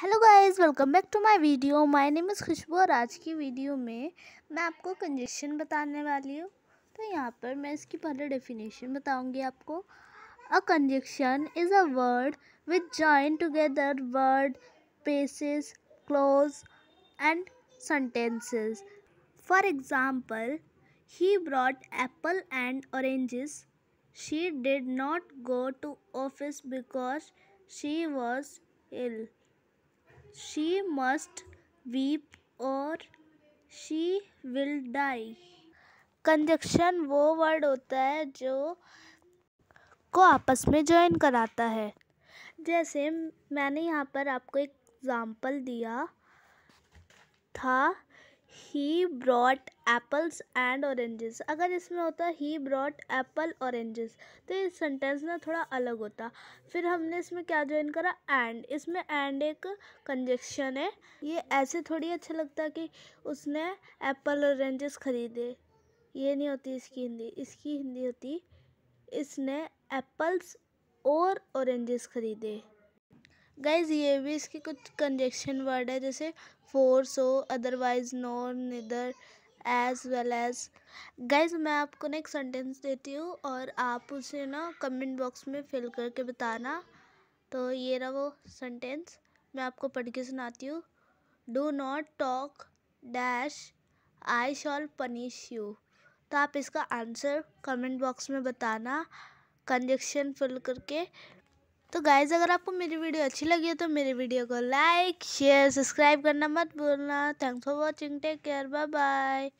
Hello guys welcome back to my video my name is Khushboo और आज की video में मैं आपको कंजेशन बताने वाली हूँ तो यहाँ पर मैं इसकी पहले डेफिनेशन बताऊँगी आपको a conjunction is a word with join together word pieces close and sentences for example he brought apple and oranges she did not go to office because she was ill She must weep or she will die. Conjunction वो word होता है जो को आपस में join कराता है जैसे मैंने यहाँ पर आपको एग्ज़ाम्पल दिया था he brought apples and oranges अगर इसमें होता ही ब्रॉट एप्पल औरेंजेस तो ये सेंटेंस ना थोड़ा अलग होता फिर हमने इसमें क्या ज्वाइन करा एंड इसमें एंड एक कंजेक्शन है ये ऐसे थोड़ी अच्छा लगता कि उसने एप्पल औरेंजेस ख़रीदे ये नहीं होती इसकी हिंदी इसकी हिंदी होती इसने एप्पल्स और औरेंजेस ख़रीदे गाइज ये भी इसके कुछ कंजेक्शन वर्ड है जैसे for so otherwise no neither as well as guys मैं आपको ना एक सेंटेंस देती हूँ और आप उसे ना कमेंट बॉक्स में फिल करके बताना तो ये रहा वो सेंटेंस मैं आपको पढ़ के सुनाती हूँ do not talk dash I shall punish you तो आप इसका आंसर कमेंट बॉक्स में बताना कंजेक्शन फिल करके तो गाइज़ अगर आपको मेरी वीडियो अच्छी लगी है तो मेरी वीडियो को लाइक शेयर सब्सक्राइब करना मत भूलना thanks for watching take care bye bye